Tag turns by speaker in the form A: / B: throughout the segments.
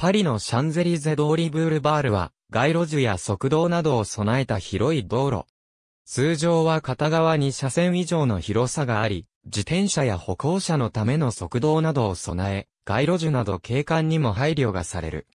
A: パリのシャンゼリゼ通りブールバールは、街路樹や側道などを備えた広い道路。通常は片側に車線以上の広さがあり、自転車や歩行者のための側道などを備え、街路樹など景観にも配慮がされる。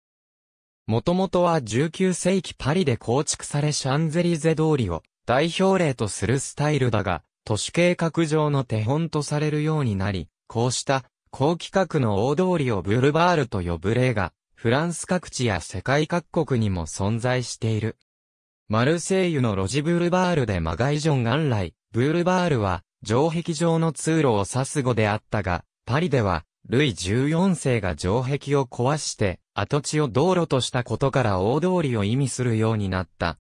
A: もともとは19世紀パリで構築されシャンゼリゼ通りを代表例とするスタイルだが、都市計画上の手本とされるようになり、こうした高規格の大通りをブルバールと呼ぶ例がフランス各地や世界各国にも存在している。マルセイユのロジブルバールでマガイジョン元来、ブールバールは、城壁上の通路を指す語であったが、パリでは、ルイ14世が城壁を壊して、跡地を道路としたことから大通りを意味するようになった。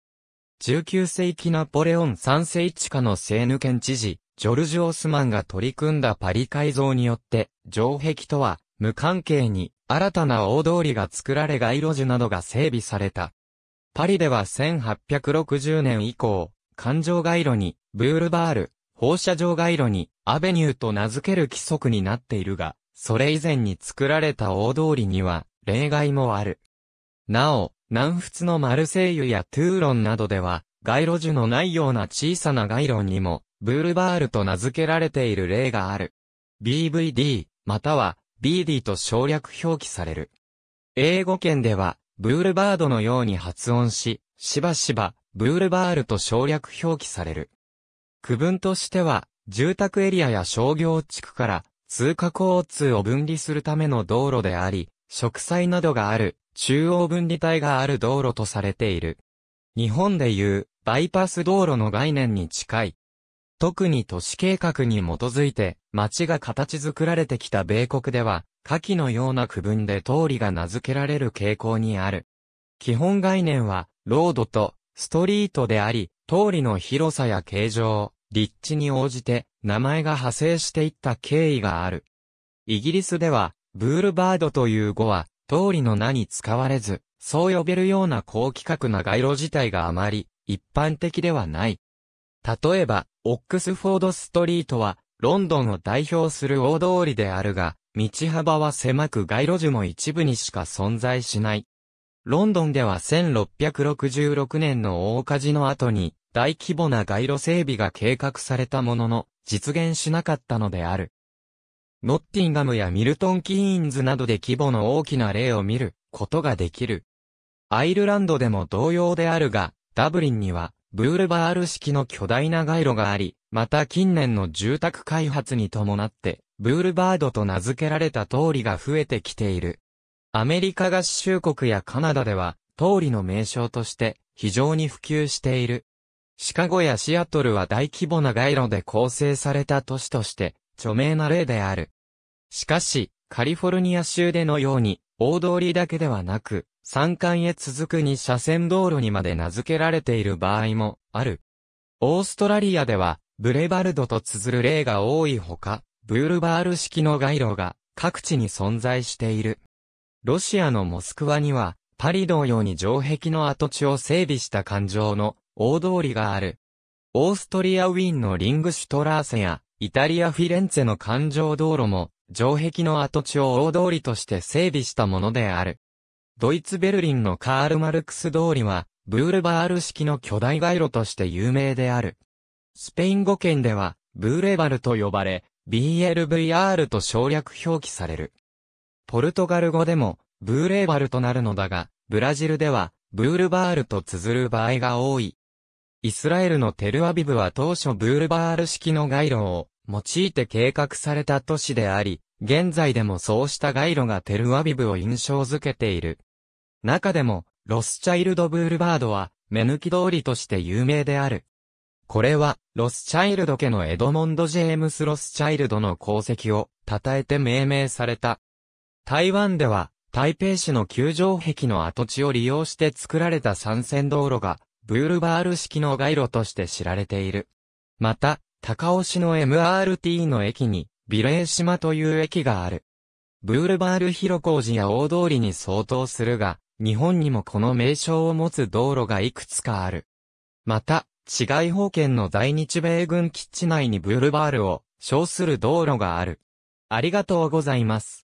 A: 19世紀ナポレオン3世地下のセーヌ県知事、ジョルジュ・オスマンが取り組んだパリ改造によって、城壁とは無関係に新たな大通りが作られ街路樹などが整備された。パリでは1860年以降、環状街路に、ブールバール、放射状街路に、アベニューと名付ける規則になっているが、それ以前に作られた大通りには、例外もある。なお、南仏のマルセイユやトゥーロンなどでは、街路樹のないような小さな街路にも、ブールバールと名付けられている例がある。BVD、または、BD と省略表記される。英語圏では、ブールバードのように発音し、しばしば、ブールバールと省略表記される。区分としては、住宅エリアや商業地区から、通貨交通を分離するための道路であり、植栽などがある、中央分離帯がある道路とされている。日本でいう、バイパス道路の概念に近い、特に都市計画に基づいて、町が形作られてきた米国では、下記のような区分で通りが名付けられる傾向にある。基本概念は、ロードとストリートであり、通りの広さや形状、立地に応じて、名前が派生していった経緯がある。イギリスでは、ブールバードという語は、通りの名に使われず、そう呼べるような高規格な街路自体があまり、一般的ではない。例えば、オックスフォードストリートは、ロンドンを代表する大通りであるが、道幅は狭く街路樹も一部にしか存在しない。ロンドンでは1666年の大火事の後に大規模な街路整備が計画されたものの実現しなかったのである。ノッティンガムやミルトン・キーンズなどで規模の大きな例を見ることができる。アイルランドでも同様であるが、ダブリンにはブールバール式の巨大な街路があり、また近年の住宅開発に伴って、ブールバードと名付けられた通りが増えてきている。アメリカ合衆国やカナダでは、通りの名称として非常に普及している。シカゴやシアトルは大規模な街路で構成された都市として著名な例である。しかし、カリフォルニア州でのように、大通りだけではなく、山間へ続く2車線道路にまで名付けられている場合もある。オーストラリアでは、ブレバルドと綴る例が多いほか、ブールバール式の街路が各地に存在している。ロシアのモスクワには、パリ同様に城壁の跡地を整備した環状の大通りがある。オーストリアウィーンのリングシュトラーセや、イタリアフィレンツェの環状道路も城壁の跡地を大通りとして整備したものである。ドイツベルリンのカール・マルクス通りは、ブールバール式の巨大街路として有名である。スペイン語圏では、ブーレバルと呼ばれ、BLVR と省略表記される。ポルトガル語でも、ブーレーバルとなるのだが、ブラジルでは、ブールバールと綴る場合が多い。イスラエルのテルアビブは当初ブールバール式の街路を、用いて計画された都市であり、現在でもそうした街路がテルアビブを印象づけている。中でも、ロスチャイルドブールバードは、目抜き通りとして有名である。これは、ロスチャイルド家のエドモンド・ジェームス・ロスチャイルドの功績を、称えて命名された。台湾では、台北市の球場壁の跡地を利用して作られた三線道路が、ブールバール式の街路として知られている。また、高尾市の MRT の駅に、美ー島という駅がある。ブールバール広小路や大通りに相当するが、日本にもこの名称を持つ道路がいくつかある。また、市外保険の在日米軍基地内にブールバールを称する道路がある。ありがとうございます。